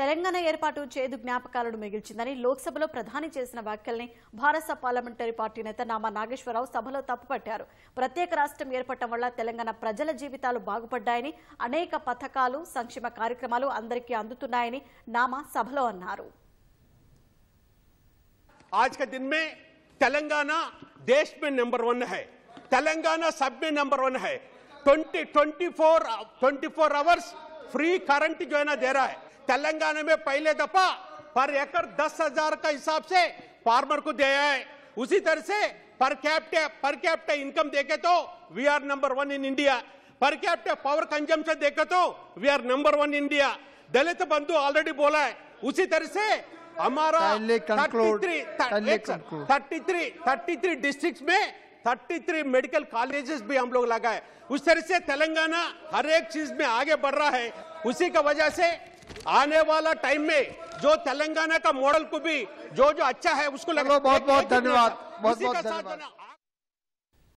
తెలంగాణ ఏర్పాటు చేదు జ్ఞాపకాలను మిగిల్చిందని లోక్సభలో ప్రధాని చేసిన వ్యాఖ్యల్ని భారత పార్లమెంటరీ పార్టీ నేత నామా నాగేశ్వరరావు సభలో తప్పుపట్టారు ప్రత్యేక రాష్ట్రం ఏర్పడటం వల్ల తెలంగాణ ప్రజల జీవితాలు బాగుపడ్డాయని అనేక పథకాలు సంక్షేమ కార్యక్రమాలు అందరికీ అందుతున్నాయని నామా సభలో అన్నారు ట్వంటీ के दिन में तेलंगाना देश में नंबर वन है तेलंगाना तेलंगाना में पहले दफा पर एकड़ दस हजार का हिसाब से फार्मर को दिया है उसी तरह से पर कैप्टे पर कैप्टे इनकम देखे तो we are number one in India पर कैप्टे पावर कंजम्पशन देखे तो we are number one India Dalit Bandhu already बोला है उसी तरह से हमारा thirty three thirty three district में थर्टी थ्री मेडिकल कॉलेजेस भी हम लोग लगाए उस तरह से तेलंगाना हर एक चीज में आगे बढ़ रहा है उसी का वजह से आने वाला टाइम में जो तेलंगाना का मॉडल को भी जो जो अच्छा है उसको लगा बहुत बहुत धन्यवाद बहुत बहुत धन्यवाद